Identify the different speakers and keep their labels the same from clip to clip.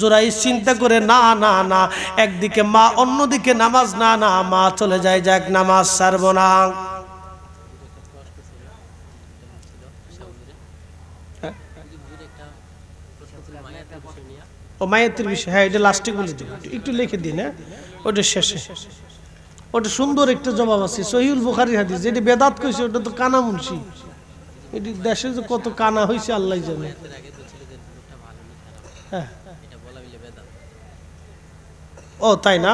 Speaker 1: জোরাই চিন্তা করে না না না একদিকে মা অন্যদিকে নামাজ না না মা চলে যায় যাক নামাজ সারব না ও মায়াতের বিষয় হ্যাঁ এটা লাস্টে বলে একটু লিখে দিন হ্যাঁ ওটা শেষে ওটা সুন্দর একটা জবাব আছে সহিউল বুখারি হাদিস যেটি বেদাত কইছে ওটা তো কানা মুন্সি এটি দেশে যে কত কানা হয়েছে আল্লাহ জানে হ্যাঁ ও তাই না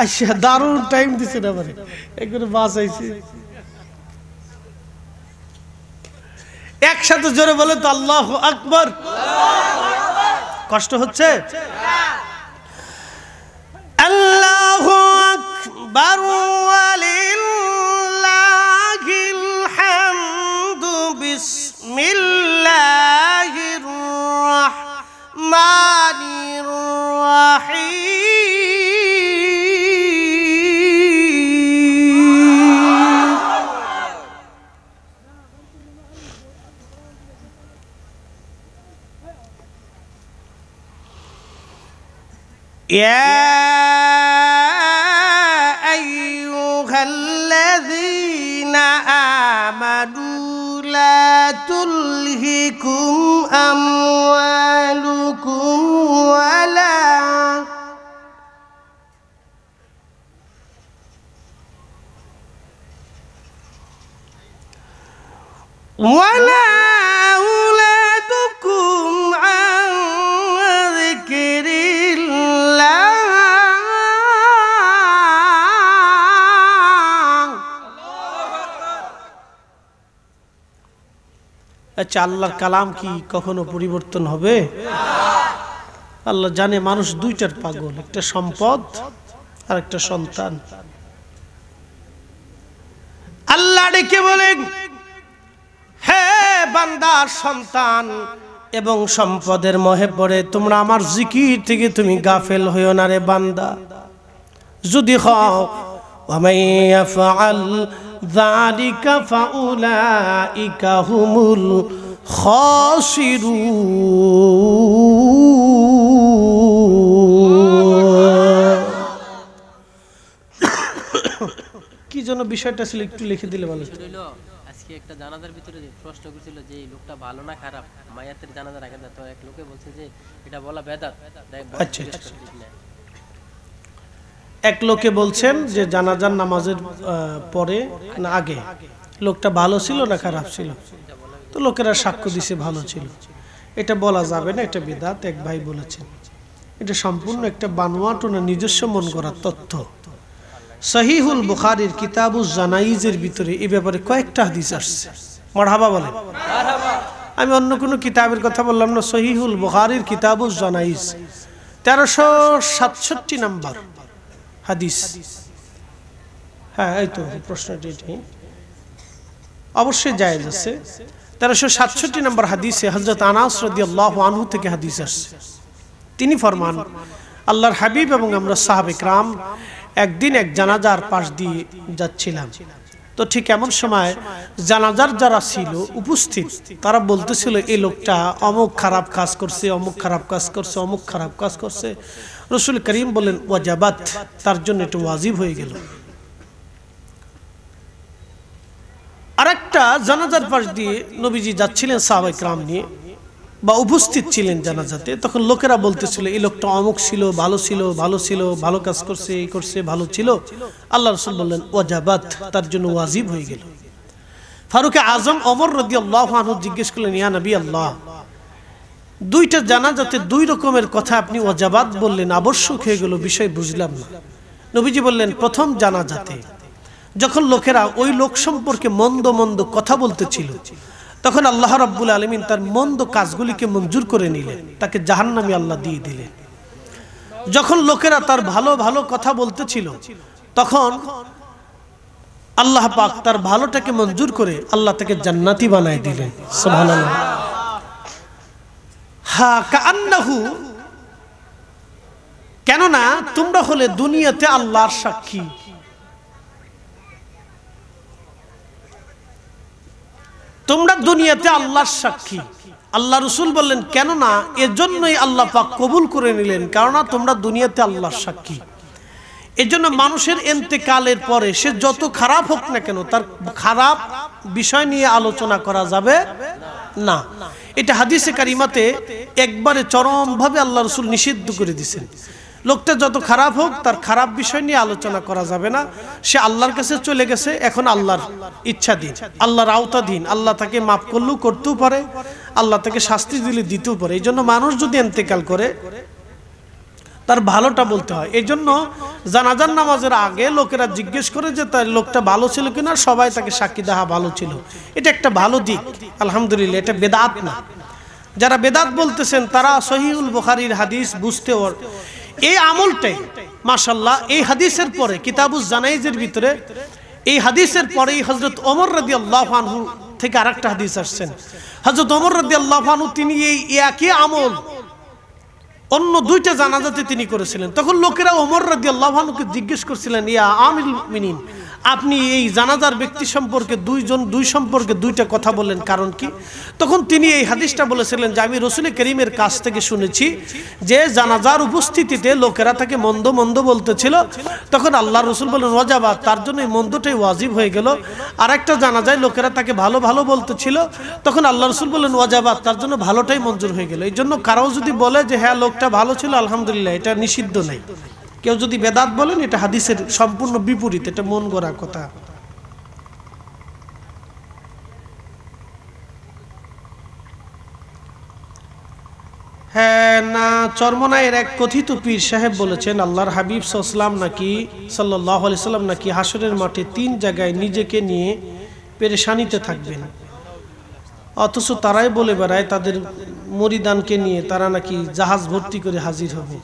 Speaker 1: আচ্ছা দারুন টাইম দিছে না মানে একবারে বাস আইছে একসাথে জোরে বলে তো আল্লাহ আকবর কষ্ট
Speaker 2: হচ্ছে আল্লাহ রাহিম يا أيها الذين آمنوا لا تلهكم أموالكم ولا ولا
Speaker 1: আচ্ছা আল্লাহর কালাম কি কখনো পরিবর্তন হবে আল্লাহ জানে মানুষ দুইটার পাগল একটা সম্পদ আর একটা সন্তান আল্লাহ ডেকে বলেন হে বান্দার সন্তান এবং সম্পদের মহে পড়ে তোমরা আমার জিকির থেকে তুমি গাফেল হইও না রে বান্দা যদি হও আমি আফআল ذلك فأولئك
Speaker 2: হুমুল খাসিরু
Speaker 1: কি জন্য বিষয়টা ছিল একটু লিখে দিলে ভালো আজকে একটা জানাজার ভিতরে প্রশ্ন করেছিল যে লোকটা ভালো না খারাপ মায়াতের জানাজার আগে তো এক লোকে বলছে যে এটা বলা বেদাত আচ্ছা এক লোকে বলছেন যে জানাজার নামাজের পরে না আগে লোকটা ভালো ছিল না খারাপ ছিল তো লোকেরা সাক্ষ্য দিছে ভালো ছিল এটা বলা যাবে না এটা বেদাত এক ভাই বলেছেন এটা সম্পূর্ণ একটা বানোয়াট না নিজস্ব মন করার তথ্য সহিহুল বুখারির কিতাবুজ জানাইজের ভিতরে এ ব্যাপারে কয়েকটা হাদিস আসছে মারহাবা বলে আমি অন্য কোনো কিতাবের কথা বললাম না সহিহুল বুখারির কিতাবুজ জানাইজ তেরোশো সাতষট্টি নাম্বার হাদিস হ্যাঁ এই তো প্রশ্নটি অবশ্যই জায়েজ আছে তেরোশো সাতষট্টি নম্বর হাদিসে হজরত আনাস রদি আল্লাহ আনহু থেকে হাদিস আসছে তিনি ফরমান আল্লাহর হাবিব এবং আমরা সাহাব ইকরাম একদিন এক জানাজার পাশ দিয়ে যাচ্ছিলাম তো ঠিক এমন সময় জানাজার যারা ছিল উপস্থিত তারা বলতেছিল এই লোকটা অমুক খারাপ কাজ করছে অমুক খারাপ কাজ করছে অমুক খারাপ কাজ করছে রসুল করিম বলেন ওয়াজাবাত তার জন্য একটু ওয়াজিব হয়ে গেল আর একটা জানাজার পাশ দিয়ে নবীজি যাচ্ছিলেন সাহাবাইক রাম নিয়ে বা উপস্থিত ছিলেন জানাজাতে তখন লোকেরা বলতেছিল এই লোকটা অমুক ছিল ভালো ছিল ভালো ছিল ভালো কাজ করছে এই করছে ভালো ছিল আল্লাহ রসুল বললেন ওয়াজাবাত তার জন্য ওয়াজিব হয়ে গেল ফারুকে আজম অমর রদি আল্লাহ জিজ্ঞেস করলেন ইয়া নবী আল্লাহ দুইটা যাতে দুই রকমের কথা আপনি অজাবাদ বললেন আবশ্যক হয়ে গেল বিষয় বুঝলাম না নবীজি বললেন প্রথম যাতে যখন লোকেরা ওই লোক সম্পর্কে মন্দ মন্দ কথা বলতেছিল তখন আল্লাহ রাব্বুল আলমিন তার মন্দ কাজগুলিকে মঞ্জুর করে নিলেন তাকে জাহান্নামি আল্লাহ দিয়ে দিলেন যখন লোকেরা তার ভালো ভালো কথা বলতেছিল তখন আল্লাহ পাক তার ভালোটাকে মঞ্জুর করে আল্লাহ তাকে জান্নাতি বানায় দিলেন হা কেননা তোমরা হলে দুনিয়াতে আল্লাহর সাক্ষী তোমরা দুনিয়াতে আল্লাহর সাক্ষী আল্লাহ রসুল বললেন কেননা এজন্যই আল্লাহ পাক কবুল করে নিলেন কেননা তোমরা দুনিয়াতে আল্লাহর সাক্ষী এই জন্য মানুষের এন্তেকালের পরে সে যত খারাপ হোক না কেন তার খারাপ বিষয় নিয়ে আলোচনা করা যাবে না এটা হাদিসে কারিমাতে একবারে চরমভাবে আল্লাহ রসুল নিষিদ্ধ করে দিছেন লোকটা যত খারাপ হোক তার খারাপ বিষয় নিয়ে আলোচনা করা যাবে না সে আল্লাহর কাছে চলে গেছে এখন আল্লাহর ইচ্ছা দিন আল্লাহর আওতা দিন আল্লাহ তাকে মাফ করলেও করতেও পারে আল্লাহ তাকে শাস্তি দিলে দিতেও পারে এই জন্য মানুষ যদি এন্তেকাল করে তার ভালোটা বলতে হয় এই জন্য জানাজার নামাজের আগে লোকেরা জিজ্ঞেস করে যে তার লোকটা ভালো ছিল কিনা সবাই তাকে সাক্ষী দেহা ভালো ছিল এটা একটা ভালো দিক আলহামদুলিল্লাহ এটা বেদাত না যারা বেদাত বলতেছেন তারা সহিউল বুখারির হাদিস বুঝতে ওর এই আমলটাই মাসাল্লাহ এই হাদিসের পরে কিতাবুজ জানাইজের ভিতরে এই হাদিসের পরেই হজরত ওমর রদি আল্লাহানহু থেকে আর একটা হাদিস আসছেন হজরত ওমর রদি আল্লাহানহু তিনি এই একই আমল অন্য দুইটা জানাজাতে তিনি করেছিলেন তখন লোকেরা ওমর রাজি আল্লাহকে জিজ্ঞেস করছিলেন ইয়া আমিল মিনিন আপনি এই জানাজার ব্যক্তি সম্পর্কে দুইজন দুই সম্পর্কে দুইটা কথা বললেন কারণ কি তখন তিনি এই হাদিসটা বলেছিলেন যে আমি রসুল করিমের কাছ থেকে শুনেছি যে জানাজার উপস্থিতিতে লোকেরা তাকে মন্দ মন্দ বলতেছিল তখন আল্লাহ রসুল বলেন রজাবাদ তার জন্য এই মন্দটাই ওয়াজিব হয়ে গেল আর একটা জানাজায় লোকেরা তাকে ভালো ভালো বলতেছিল তখন আল্লাহ রসুল বলেন ওয়াজাবাদ তার জন্য ভালোটাই মঞ্জুর হয়ে গেল এই জন্য কারো যদি বলে যে হ্যাঁ লোকটা ভালো ছিল আলহামদুলিল্লাহ এটা নিষিদ্ধ নেই কেউ যদি বেদাত বলেন এটা হাদিসের সম্পূর্ণ বিপরীত এটা মন গড়া কথা হ্যাঁ না চর্মনায়ের এক কথিত পীর সাহেব বলেছেন আল্লাহর হাবিব সাল্লাম নাকি সাল্লাহ আলি সাল্লাম নাকি হাসরের মাঠে তিন জায়গায় নিজেকে নিয়ে পেরেশানিতে থাকবেন অথচ তারাই বলে বেড়ায় তাদের মরিদানকে নিয়ে তারা নাকি জাহাজ ভর্তি করে হাজির হবে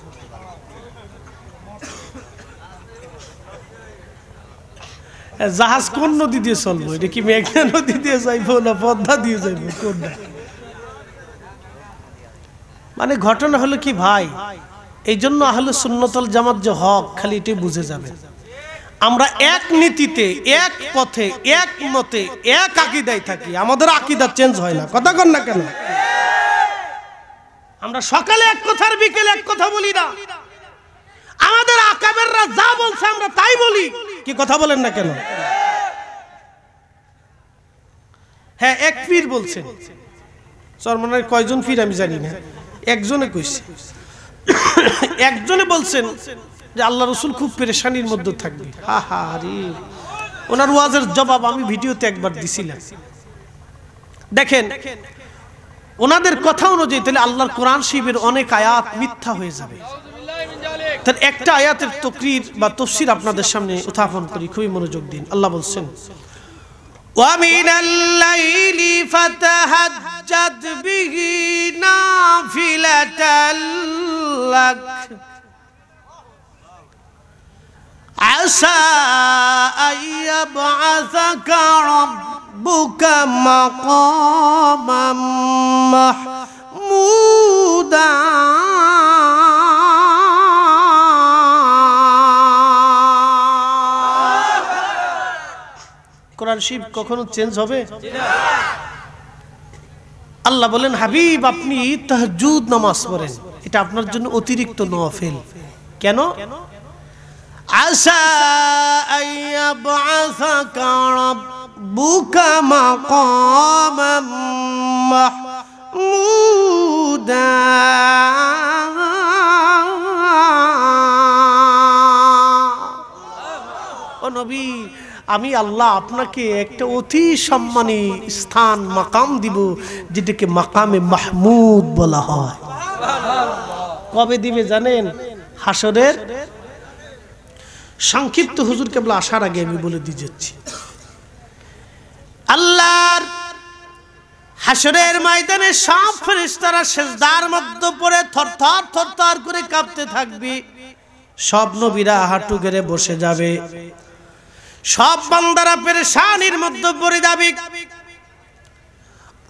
Speaker 1: জাহাজ কোন নদী দিয়ে চলবো এটা কি মেঘনা নদী দিয়ে যাইবো না পদ্মা দিয়ে যাইবো কোন মানে ঘটনা হলো কি ভাই এই জন্য আহলে সুন্নতল জামাত যে হক খালি এটি বুঝে যাবে আমরা এক নীতিতে এক পথে এক মতে এক আকিদায় থাকি আমাদের আকিদা চেঞ্জ হয় না কথা কন না কেন আমরা সকালে এক কথার বিকেলে এক কথা বলি না আমাদের আকাবেররা যা বলছে আমরা তাই বলি কি কথা বলেন না কেন হ্যাঁ এক পীর বলছেন চরমনার কয়জন পীর আমি জানি না একজনে কইছে একজনে বলছেন যে আল্লাহ রসুল খুব পেরেশানির মধ্যে থাকবে হা হা আরে ওনার ওয়াজের জবাব আমি ভিডিওতে একবার দিছিলাম দেখেন ওনাদের কথা অনুযায়ী তাহলে আল্লাহর কোরআন শিবের অনেক আয়াত মিথ্যা হয়ে যাবে তার একটা আয়াতের তকরির বা তফসির আপনাদের সামনে উত্থাপন করি খুবই মনোযোগ দিন আল্লাহ বলছেন
Speaker 2: মুদা
Speaker 1: কোরআন শিব কখনো চেঞ্জ হবে আল্লাহ বলেন হাবিব আপনি তাহজুদ নামাজ পড়েন এটা আপনার জন্য অতিরিক্ত নফেল কেন আশা নবী আমি আল্লাহ আপনাকে একটা অতি সম্মানী স্থান মাকাম দিব যেটাকে মাকামে মাহমুদ বলা হয় কবে দিবে জানেন হাসরের সংক্ষিপ্ত হুজুর কেবল আসার আগে আমি বলে দিয়ে যাচ্ছি আল্লাহর হাসরের ময়দানে সব ফেরেশতারা শেষদার মধ্য পড়ে থরথর থরথর করে কাঁপতে থাকবে সব নবীরা হাঁটু গেড়ে বসে যাবে সব বান্দারা পেরেশানির মধ্যে পড়ে যাবে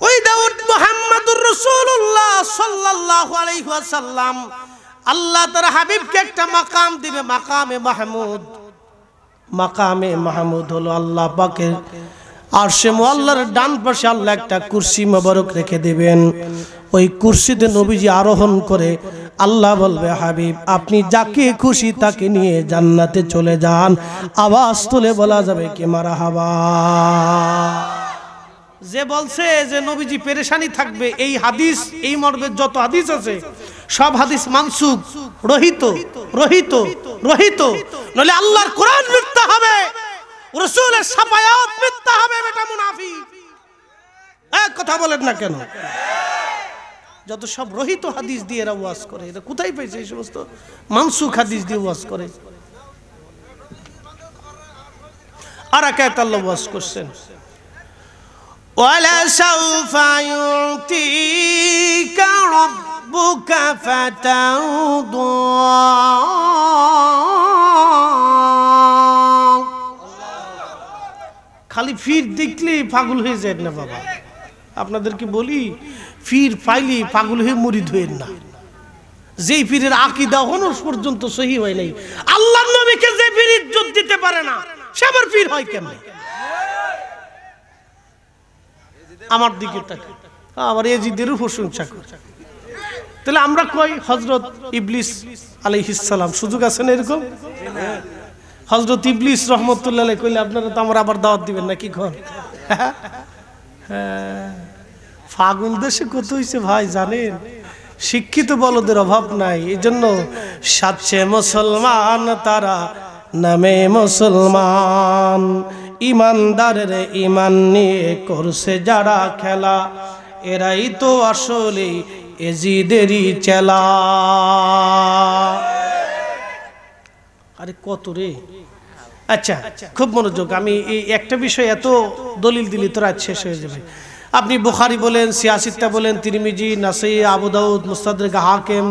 Speaker 1: ওই দাউদ মুহাম্মাদুর রাসূলুল্লাহ সাল্লাল্লাহু আলাইহি ওয়াসাল্লাম আল্লাহ তার হাবিবকে একটা মাকাম দিবে মাকামে মাহমুদ মাকামে মাহমুদ হলো আল্লাহ পাকের আর সে মোল্লার ডান পাশে আল্লাহ একটা কুরসি মোবারক রেখে দিবেন ওই কুর্সিতে নবীজি আরোহণ করে আল্লাহ বলবে হাবিব আপনি যাকে খুশি তাকে নিয়ে জান্নাতে চলে যান আওয়াজ তুলে বলা যাবে কে মারা হাবা যে বলছে যে নবীজি পেরেশানি থাকবে এই হাদিস এই মর্মের যত হাদিস আছে সব হাদিস মানসুক রহিত রহিত রহিত নলে আল্লাহর কোরআন মিথ্যা হবে রসুলের সাফায়াত মিথ্যা হবে বেটা মুনাফি এক কথা বলেন না কেন যত সব রহিত হাদিস দিয়ে এরা ওয়াজ করে এটা কোথায় পেয়েছে এই সমস্ত মানসুখ হাদিস দিয়ে ওয়াজ করে আর এক এক আল্লাহ ওয়াজ করছেন ولسوف
Speaker 2: يعطيك ربك فترضى
Speaker 1: খালি ফির দেখলেই পাগল হয়ে যায় না বাবা আপনাদেরকে বলি ফির পাইলে পাগল হয়ে মরি ধোয়েন না যেই পীরের আকিদা হন পর্যন্ত সহি হয় নাই আল্লাহ নবীকে যে ফির ইজ্জত দিতে পারে না সে আবার ফির হয় কেন আমার দিকে তাকে আবার এজিদেরও প্রশংসা করে তাহলে আমরা কই হজরত ইবলিস আলাইহিসালাম সুযোগ আছে না এরকম হজরত ইবলিস রহমতুল্লাহ কইলে আপনারা তো আমার আবার দাওয়াত দিবেন নাকি ঘর হ্যাঁ। ফাগুন দেশে কত হয়েছে ভাই জানেন শিক্ষিত বলদের অভাব নাই এই জন্য সাতছে মুসলমান তারা নামে মুসলমান ইমানদারের ইমান নিয়ে করছে যারা খেলা এরাই তো আসলে এজিদেরই চেলা আরে কত রে আচ্ছা খুব মনোযোগ আমি এই একটা বিষয় এত দলিল দিলি তো রাত শেষ হয়ে যাবে আপনি বুখারি বলেন সিয়াসিত্তা বলেন তিরমিজি নাসি আবুদাউদ মুস্তাদিক হাকেম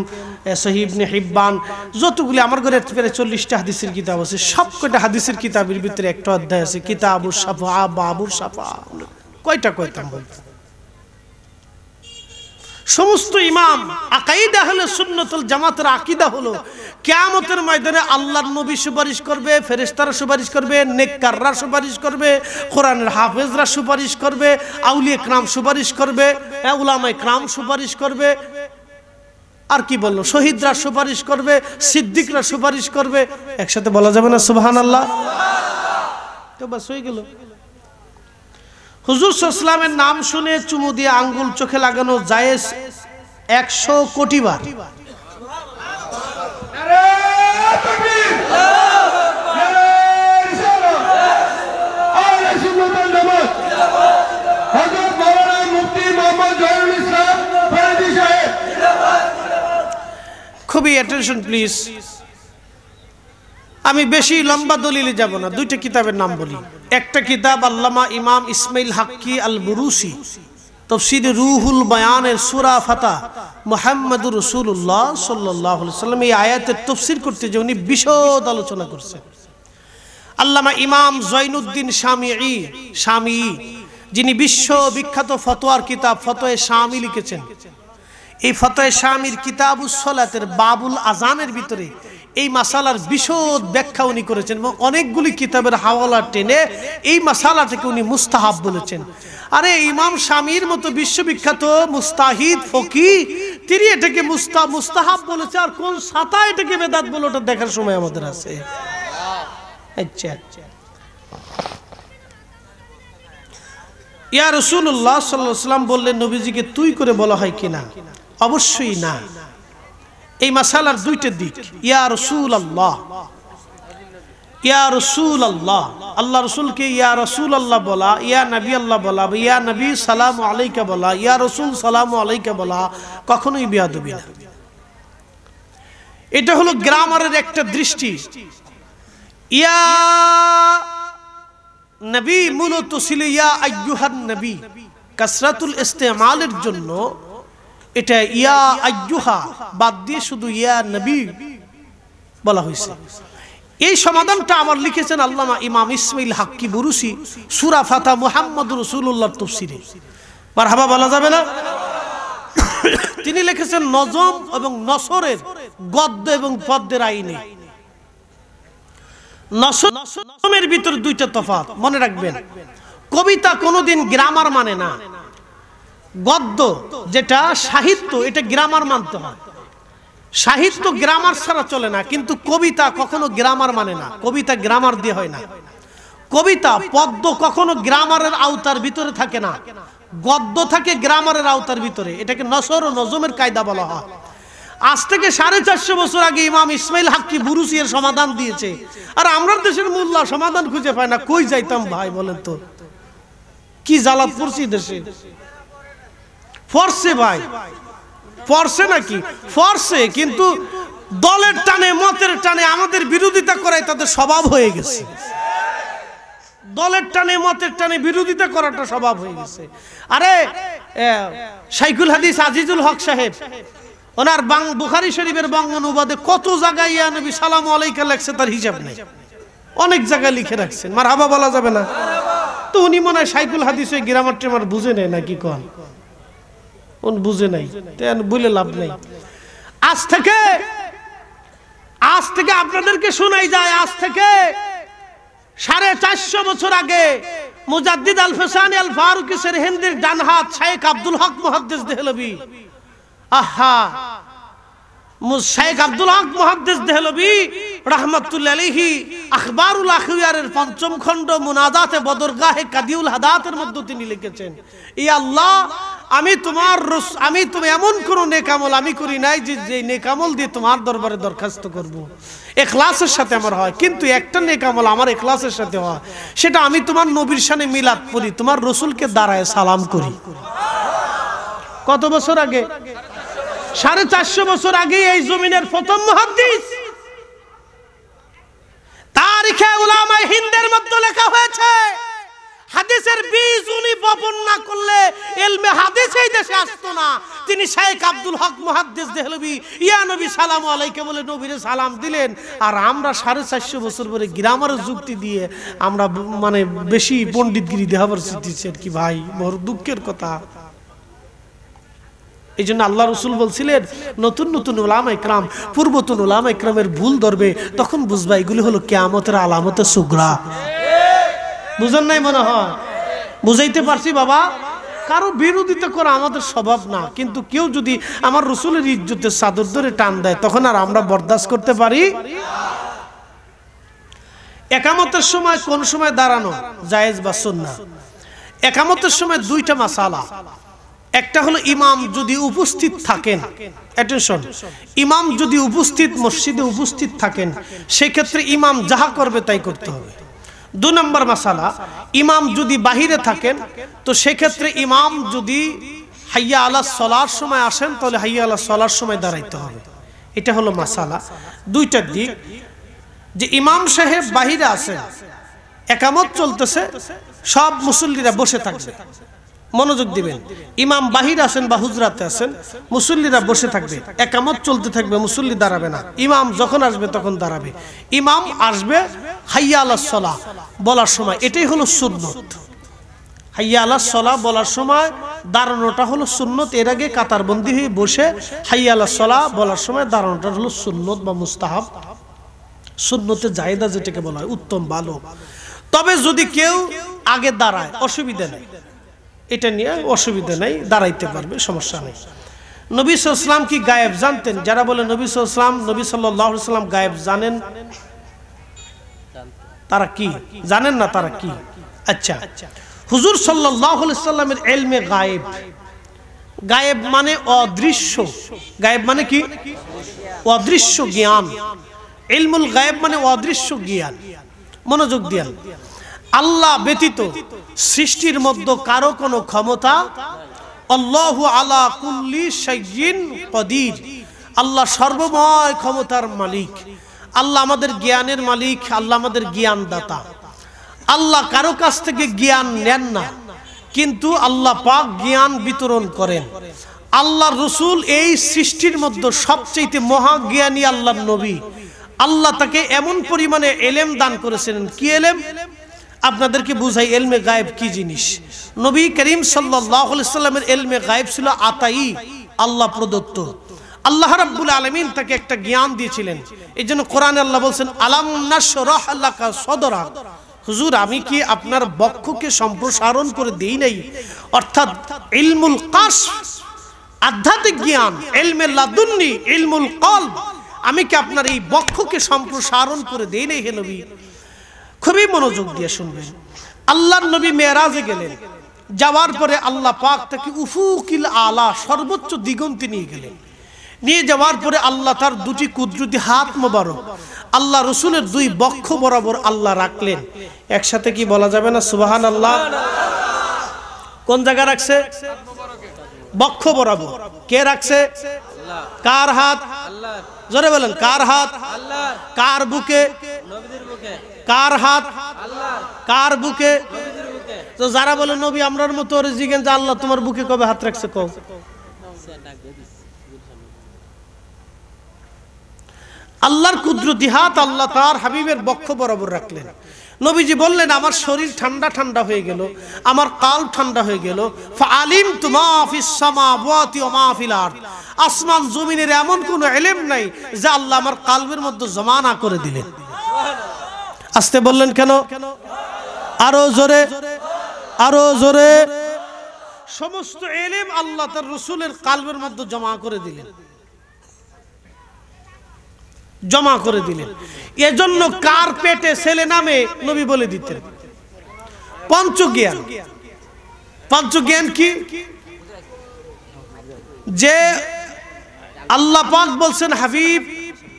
Speaker 1: সহিবনে হিব্বান যতগুলি আমার ঘরে প্রায় চল্লিশটা হাদিসের কিতাব আছে সব কয়টা হাদিসের কিতাবের ভিতরে একটা অধ্যায় আছে কিতাবুর সাফা বাবুর সাফা কয়টা কয়টা বলতে সমস্ত ইমাম আকাইদা হলে সুন্নতল জামাতের আকিদা হলো কেয়ামতের ময়দানে আল্লাহর নবী সুপারিশ করবে ফেরেস্তারা সুপারিশ করবে নেককাররা সুপারিশ করবে কোরআনের হাফেজরা সুপারিশ করবে আউলিয়ে ক্রাম সুপারিশ করবে হ্যাঁ, উলামায় ক্রাম সুপারিশ করবে আর কি বললো শহীদরা সুপারিশ করবে সিদ্দিকরা সুপারিশ করবে একসাথে বলা যাবে না সুবাহান আল্লাহ তো বাস হয়ে গেল হুজুর সাল্লামের নাম শুনে চুমু দিয়ে আঙ্গুল চোখে লাগানো জায়েজ একশো কোটি বার খুবই অ্যাটেনশন প্লিজ আমি বেশি লম্বা দলিলে যাব না দুইটা কিতাবের নাম বলি একটা কিতাব আল্লামা ইমাম ইসমাইল হাক্কি আল বুরুসি তফসির রুহুল বায়ানের সুরা ফাতা মোহাম্মদুর রসুল্লাহ সাল্লাম এই আয়াতের তফসির করতে যে উনি বিশদ আলোচনা করছেন আল্লামা ইমাম জৈনুদ্দিন স্বামী স্বামী যিনি বিশ্ববিখ্যাত ফতোয়ার কিতাব ফতোয় স্বামী লিখেছেন এই ফতোয় স্বামীর কিতাবুসলাতের বাবুল আজানের ভিতরে এই মাসালার বিশদ ব্যাখ্যা উনি করেছেন এবং অনেকগুলি কিতাবের হাওয়ালা টেনে এই থেকে উনি মুস্তাহাব বলেছেন আরে ইমাম স্বামীর মতো বিশ্ববিখ্যাত মুস্তাহিদ ফকি তিনি এটাকে মুস্তা মুস্তাহাব বলেছে আর কোন সাতা এটাকে বেদাত বলে ওটা দেখার সময় আমাদের আছে আচ্ছা আচ্ছা ইয়া রসুল্লাহ সাল্লাহ সাল্লাম বললেন নবীজিকে তুই করে বলা হয় কিনা অবশ্যই না এই মাসালার দুইটা দিক ইয়া রসুল আল্লাহ ইয়া রসুল আল্লাহ আল্লাহ রসুলকে ইয়া রসুল আল্লাহ বলা ইয়া নবী আল্লাহ বলা ইয়া নবী সালাম আলাইকা বলা ইয়া রসুল সালাম আলাইকা বলা কখনোই বিয়াদ না এটা হলো গ্রামারের একটা দৃষ্টি ইয়া নবী মূলত ছিল ইয়া আয়ুহান নবী কাসরাতুল ইস্তেমালের জন্য এটা ইয়া আয়ুহা বাদ দিয়ে শুধু ইয়া নবী বলা হয়েছে এই সমাধানটা আমার লিখেছেন আল্লামা ইমাম ইসমাইল হাক্কি বুরুসি সুরা ফাতা মুহাম্মদ রসুল্লাহ তফসিরে আর হাবা বলা যাবে না তিনি লিখেছেন নজম এবং নসরের গদ্য এবং পদ্মের আইনে নসমের ভিতর দুইটা তফাত মনে রাখবেন কবিতা কোনোদিন গ্রামার মানে না গদ্য যেটা সাহিত্য এটা গ্রামার মানতে হয় সাহিত্য গ্রামার ছাড়া চলে না কিন্তু কবিতা কখনো গ্রামার মানে না কবিতা গ্রামার দিয়ে হয় না কবিতা পদ্য কখনো গ্রামারের আওতার ভিতরে থাকে না গদ্য থাকে গ্রামারের আওতার ভিতরে এটাকে নসর ও নজমের কায়দা বলা হয় আজ থেকে সাড়ে চারশো বছর আগে ইমাম ইসমাইল হাক্কি এর সমাধান দিয়েছে আর আমরা দেশের মোল্লা সমাধান খুঁজে পায় না কই যাইতাম ভাই বলেন তো কি জ্বালা পড়ছি দেশে ফরসে ভাই ফরসে নাকি ফরসে কিন্তু দলের টানে মতের টানে আমাদের বিরোধিতা করায় তাদের স্বভাব হয়ে গেছে দলের টানে মতের টানে বিরোধিতা করাটা স্বভাব হয়ে গেছে আরে সাইকুল হাদিস আজিজুল হক সাহেব ওনার বাং বুখারি শরীফের উবাদে কত জায়গায় ইয়া নবী সালাম আলাইকা লেখছে তার হিসাব নেই অনেক জায়গায় লিখে রাখছেন মার হাবা বলা যাবে না তো উনি মনে হয় সাইকুল হাদিস ওই গ্রামার ট্রেমার বুঝে নেয় নাকি কন বুঝে নাই তেন বুলে লাভ নাই আজ থেকে আজ থেকে আপনাদেরকে শোনাই যায় আজ থেকে সাড়ে চারশো বছর আগে মুজাদ্দিদ আল ফেসানি আল ফারুকিসের হিন্দির ডানহাত শেখ আব্দুল হক মুহাদ্দিস দেহলবি আহা শেখ আব্দুল হক মুহাদ্দিস দেহলবি রহমতুল্লা আলহি আখবারুল আখিয়ারের পঞ্চম খণ্ড মুনাদাতে বদরগাহে কাদিউল হাদাতের মধ্যে তিনি লিখেছেন ই আল্লাহ আমি তোমার আমি তুমি এমন কোনো নেকামল আমি করি নাই যে যে নেকামল দিয়ে তোমার দরবারে দরখাস্ত করব। এখলাসের সাথে আমার হয় কিন্তু একটা নেকামল আমার এখলাসের সাথে হয় সেটা আমি তোমার নবীর সানে মিলাদ করি তোমার রসুলকে দাঁড়ায় সালাম করি কত বছর আগে সাড়ে চারশো বছর আগে এই জমিনের প্রথম
Speaker 2: মহাদিস তারিখে ওলামায় হিন্দের মধ্যে লেখা হয়েছে হাদিসের বীজ উনি বপন না করলে এলমে হাদিস
Speaker 1: এই দেশে আসতো না তিনি শেখ আব্দুল হক দেহলবি ইয়া নবী সালাম আলাইকে বলে নবীরে সালাম দিলেন আর আমরা সাড়ে চারশো বছর পরে যুক্তি দিয়ে আমরা মানে বেশি পণ্ডিতগিরি দেহাবার দিচ্ছি আর কি ভাই বড় দুঃখের কথা এই জন্য আল্লাহ রসুল বলছিলেন নতুন নতুন ওলাম একরাম পূর্বতন ওলাম একরামের ভুল ধরবে তখন বুঝবা এগুলি হলো কেয়ামতের আলামতের সুগ্রা বুঝেন নাই মনে হয় বুঝাইতে পারছি বাবা কারো বিরোধিতা করা আমাদের স্বভাব না কিন্তু কেউ যদি আমার রসুলের ইজ্জতের চাদর ধরে টান দেয় তখন আর আমরা বরদাস্ত করতে পারি একামতের সময় কোন সময় দাঁড়ানো জায়েজ বা সন্না একামতের সময় দুইটা মাসালা একটা হলো ইমাম যদি উপস্থিত থাকেন অ্যাটেনশন ইমাম যদি উপস্থিত মসজিদে উপস্থিত থাকেন সেক্ষেত্রে ইমাম যাহা করবে তাই করতে হবে দু নম্বর মশালা ইমাম যদি বাহিরে থাকেন তো সেক্ষেত্রে ইমাম যদি হাইয়া আলা সলার সময় আসেন তাহলে হাইয়া আলা সলার সময় দাঁড়াইতে হবে এটা হলো মশালা দুইটার দিক যে ইমাম সাহেব বাহিরে আছেন একামত চলতেছে সব মুসল্লিরা বসে থাকবে মনোযোগ দিবেন ইমাম বাহির আসেন বা হুজরাতে আসেন মুসল্লিরা বসে থাকবে একামত চলতে থাকবে মুসল্লি দাঁড়াবে না ইমাম যখন আসবে তখন দাঁড়াবে ইমাম আসবে হাইয়া আলাহ বলার সময় এটাই হলো সুন্নত হাইয়া আলাহ সলাহ বলার সময় দাঁড়ানোটা হলো সুন্নত এর আগে কাতারবন্দি হয়ে বসে হাইয়া আলাহ বলার সময় দাঁড়ানোটা হলো সুন্নত বা মুস্তাহাব সুন্নতে জায়দা যেটাকে বলা হয় উত্তম ভালো তবে যদি কেউ আগে দাঁড়ায় অসুবিধা নেই এটা নিয়ে অসুবিধা নাই দাঁড়াইতে পারবে সমস্যা নেই নবী সালাম কি গায়েব জানতেন যারা বলে নবী সালাম নবী সাল্লাম গায়েব জানেন তারা কি জানেন না তারা কি আচ্ছা হুজুর সাল্লামের এলমে গায়েব গায়েব মানে অদৃশ্য গায়েব মানে কি অদৃশ্য জ্ঞান এলমুল গায়েব মানে অদৃশ্য জ্ঞান মনোযোগ দিয়াল আল্লাহ ব্যতীত সৃষ্টির মধ্যে কারো কোনো ক্ষমতা আল্লাহ আলা কুল্লি সাইয়িন কদির আল্লাহ সর্বময় ক্ষমতার মালিক আল্লাহ আমাদের জ্ঞানের মালিক আল্লাহ আমাদের জ্ঞান দাতা আল্লাহ কারো কাছ থেকে জ্ঞান নেন না কিন্তু আল্লাহ পাক জ্ঞান বিতরণ করেন আল্লাহ রসুল এই সৃষ্টির মধ্যে সবচেয়ে মহা জ্ঞানী আল্লাহ নবী আল্লাহ তাকে এমন পরিমাণে এলেম দান করেছিলেন কি এলেম আপনাদেরকে বুঝাই এলমে গায়েব কি জিনিস নবী করিম সাল্লামের এলমে গায়েব ছিল আতাই আল্লাহ প্রদত্ত আল্লাহ রাব্বুল আলমিন তাকে একটা জ্ঞান দিয়েছিলেন এই জন্য কোরআন আল্লাহ বলছেন আলাম সদরা হুজুর আমি কি আপনার বক্ষকে সম্প্রসারণ করে দিই নাই অর্থাৎ ইলমুল কাশ আধ্যাত্মিক জ্ঞান এলমে লাদুন্নি ইলমুল কল আমি কি আপনার এই বক্ষকে সম্প্রসারণ করে দিই নাই হে নবী খুবই মনোযোগ দিয়ে শুনবেন আল্লাহর নবী মেয়েরাজে গেলেন যাওয়ার পরে আল্লাহ পাক তাকে উফুকিল আলা সর্বোচ্চ দিগন্তে নিয়ে গেলেন নিয়ে যাওয়ার পরে আল্লাহ তার দুটি কুদরতি হাত মোবারক আল্লাহ রসুলের দুই বক্ষ বরাবর আল্লাহ রাখলেন একসাথে কি বলা যাবে না সুবাহান আল্লাহ কোন জায়গা রাখছে বক্ষ বরাবর কে রাখছে
Speaker 2: কার হাত জোরে বলেন কার হাত কার বুকে কার হাত
Speaker 1: কার বুকে তো যারা বলে নবী আমরার মতো ওর জিগেন যে আল্লাহ তোমার বুকে কবে হাত রাখছে কও আল্লাহর কুদরতি হাত আল্লাহ তার হাবিবের বক্ষ বরাবর রাখলেন নবীজি বললেন আমার শরীর ঠান্ডা ঠান্ডা হয়ে গেল আমার কাল ঠান্ডা হয়ে গেল আলিম আসমান জমিনের এমন কোনো এলেম নাই যে আল্লাহ আমার কালবের মধ্যে জমা না করে দিলেন আসতে বললেন কেন আরো জোরে আরো জোরে সমস্ত এলেম আল্লাহ তার রসুলের কালবের মধ্যে জমা করে দিলেন জমা করে দিলেন এজন্য কার পেটে ছেলে নামে নবী বলে দিতেন পঞ্চ জ্ঞান পঞ্চ জ্ঞান কি যে আল্লাহ পাক বলছেন হাবিব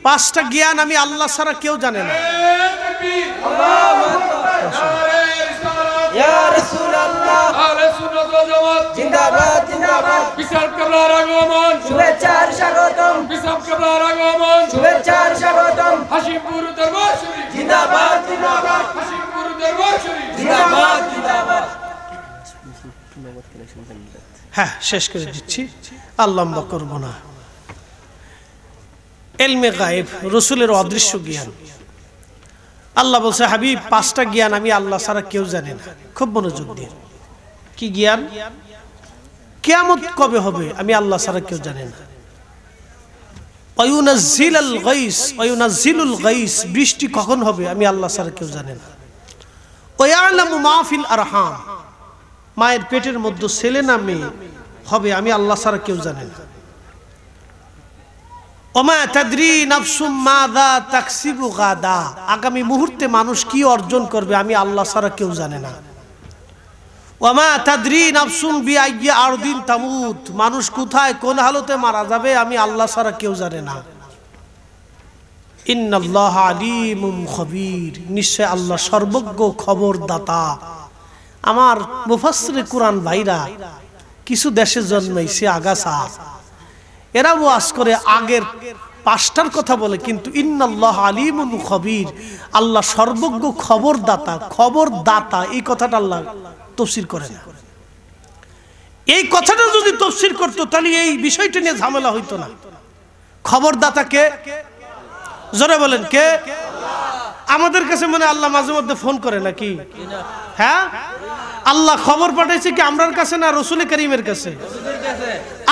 Speaker 1: পাঁচটা জ্ঞান আমি আল্লাহ ছাড়া কেউ জানে না হ্যাঁ শেষ করে দিচ্ছি আর লম্বা করবো না এলমে গায়েব রসুলের অদৃশ্য জ্ঞান আল্লাহ বলছে হাবি পাঁচটা জ্ঞান আমি আল্লাহ ছাড়া কেউ জানি না খুব মনোযোগ দিয়ে কি জ্ঞান কেমন কবে হবে আমি আল্লাহ ছাড়া কেউ জানি না বৃষ্টি কখন হবে আমি আল্লাহ ছাড়া কেউ জানি না মাহফিল আরহাম মায়ের পেটের মধ্যে ছেলে না মেয়ে হবে আমি আল্লাহ ছাড়া কেউ জানি না ওমা তাদরি নাফসুম মাদা তাকসিবু গাদা আগামী মুহূর্তে মানুষ কি অর্জন করবে আমি আল্লাহ সারা কেউ জানে না ওমা তাদরি নাফসুম বিআইয়া আরদিন মানুষ কোথায় কোন হালতে মারা যাবে আমি আল্লাহ সারা কেউ জানে না ইন্নাল্লাহ আলিমুম খবির নিশ্চয় আল্লাহ সর্বজ্ঞ খবরদাতা আমার মুফাসসির কোরআন ভাইরা কিছু দেশে জন্মাইছে আগাছা এরা ওয়াজ করে আগের পাঁচটার কথা বলে কিন্তু ইন্নাল্লাহ আলিমুন খবির আল্লাহ সর্বজ্ঞ খবরদাতা খবরদাতা এই কথাটা আল্লাহ তফসির করে না এই কথাটা যদি তফসির করত তাহলে এই বিষয়টা নিয়ে ঝামেলা হইতো না খবরদাতা খবরদাতাকে জোরে বলেন কে আমাদের কাছে মনে আল্লাহ মাঝে মধ্যে ফোন করে নাকি হ্যাঁ আল্লাহ খবর পাঠাইছে কি আমরার কাছে না রসুল করিমের কাছে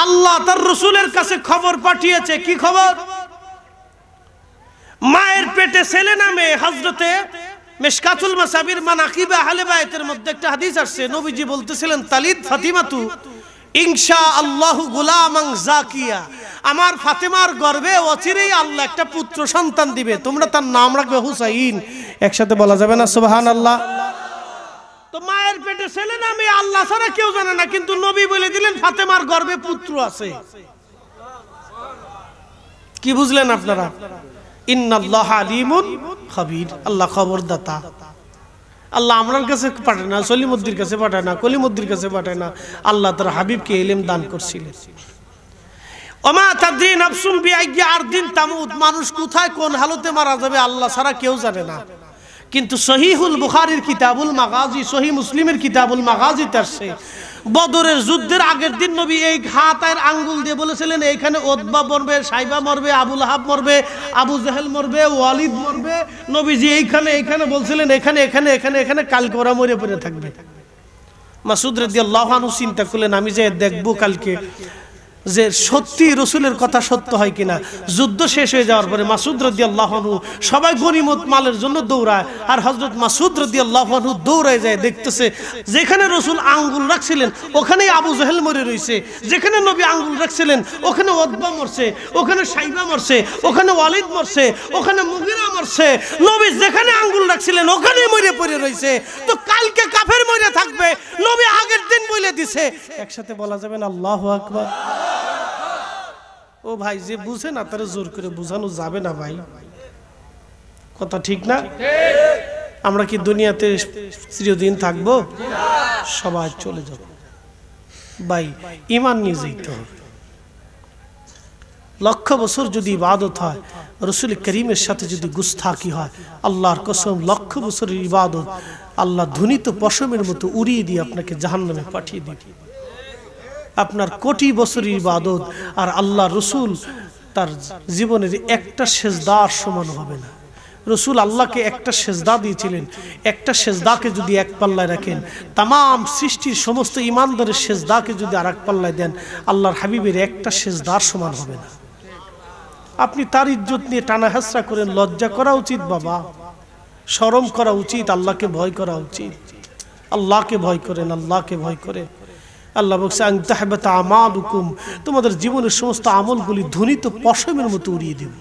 Speaker 1: আল্লাহ তার রসুলের কাছে খবর পাঠিয়েছে কি খবর মায়ের পেটে ছেলে নামে হজরতে মেশকাতুল মাসাবির মানাকিবে আহলে বায়তের মধ্যে একটা হাদিস আসছে নবীজি বলতেছিলেন তালিদ ফাতিমাতু ইনশা আল্লাহ গুলামাং জাকিয়া আমার ফাতেমার গর্বে অচিরেই আল্লাহ একটা পুত্র সন্তান দিবে তোমরা তার নাম রাখবে হুসাইন একসাথে বলা যাবে না সুবহান আল্লাহ তো মায়ের পেটে ছেলে না আমি আল্লাহ ছাড়া কেউ জানে না কিন্তু নবী বলে দিলেন ফাতেমার গর্বে পুত্র আছে কি বুঝলেন আপনারা আল্লাহ খবরদাতা আল্লাহ কাছে পাঠায় না কাছে পাঠায় না কাছে পাঠায় না আল্লাহ তার দান মানুষ কোথায় কোন হালতে মারা যাবে আল্লাহ ছাড়া কেউ জানে না কিন্তু সহিহুল বুখারির কিতাবুল মাগাজি সহি মুসলিমের কিতাবুল মাগাজি তার সে বদরের যুদ্ধের আগের দিন নবী এই হাতের আঙ্গুল দিয়ে বলেছিলেন এইখানে ওদবা মরবে সাইবা মরবে আবুল হাব মরবে আবু জাহেল মরবে ওয়ালিদ মরবে নবীজি এইখানে এইখানে বলছিলেন এখানে এখানে এখানে এখানে কালকে ওরা মরে পড়ে থাকবে মাসুদ রেদি আল্লাহানু চিন্তা করলেন আমি যে দেখবো কালকে যে সত্যি রসুলের কথা সত্য হয় কিনা যুদ্ধ শেষ হয়ে যাওয়ার পরে মাসুদ রদি সবাই গরিমত মালের জন্য দৌড়ায় আর হজরত মাসুদ রদি দৌড়ায় যায় দেখতেছে যেখানে রসুল আঙ্গুল রাখছিলেন ওখানেই আবু জহেল মরে রয়েছে যেখানে নবী আঙ্গুল রাখছিলেন ওখানে অদ্বা মরছে ওখানে সাইবা মরছে ওখানে ওয়ালিদ মরছে ওখানে মুগিরা মরছে নবী যেখানে আঙ্গুল রাখছিলেন ওখানেই মরে পড়ে রয়েছে তো কালকে কাফের মরে থাকবে নবী আগের দিন বলে দিছে একসাথে বলা যাবে না আল্লাহ আকবর ও ভাই যে বুঝে না তারা জোর করে বোঝানো যাবে না ভাই কথা ঠিক না আমরা কি দুনিয়াতে চিরদিন থাকবো সবাই চলে যাব ভাই ইমান নিয়ে যেতে হবে লক্ষ বছর যদি ইবাদত হয় রসুল করিমের সাথে যদি গুস্থাকি হয় আল্লাহর কসম লক্ষ বছরের ইবাদত আল্লাহ ধুনিত পশমের মতো উড়িয়ে দিয়ে আপনাকে জাহান্নামে পাঠিয়ে দিয়ে আপনার কোটি বছর ইবাদত আর আল্লাহ রসুল তার জীবনের একটা আর সমান হবে না রসুল আল্লাহকে একটা সেজদা দিয়েছিলেন একটা সেজদাকে যদি এক পাল্লায় রাখেন তাম সৃষ্টির সমস্ত ইমানদারের সেজদাকে যদি আর এক পাল্লায় দেন আল্লাহর হাবিবের একটা সেজদার সমান হবে না আপনি তার ইজ্জত নিয়ে টানা হেসরা করেন লজ্জা করা উচিত বাবা সরম করা উচিত আল্লাহকে ভয় করা উচিত আল্লাহকে ভয় করেন আল্লাহকে ভয় করেন আল্লাহ বলছে তাহবে তা আমাদুকুম তোমাদের জীবনের সমস্ত আমলগুলি ধ্বনিত পশমের মতো উড়িয়ে দেবো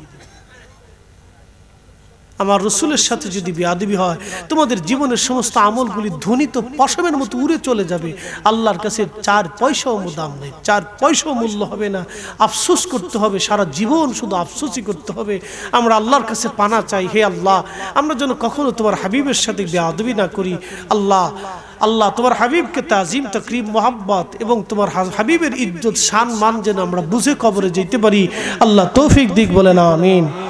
Speaker 1: আমার রসুলের সাথে যদি বেয়াদবি হয় তোমাদের জীবনের সমস্ত আমলগুলি ধ্বনিত পশমের মতো উড়ে চলে যাবে আল্লাহর কাছে চার পয়সাও দাম নেই চার পয়সাও মূল্য হবে না আফসোস করতে হবে সারা জীবন শুধু আফসোসই করতে হবে আমরা আল্লাহর কাছে পানা চাই হে আল্লাহ আমরা যেন কখনো তোমার হাবিবের সাথে বেয়াদবি না করি আল্লাহ আল্লাহ তোমার হাবিবকে তাজিম তকরিম মোহাম্মত এবং তোমার হাবিবের ইজ্জত সান মান যেন আমরা বুঝে কবরে যেতে পারি আল্লাহ তৌফিক দিক বলে না আমিন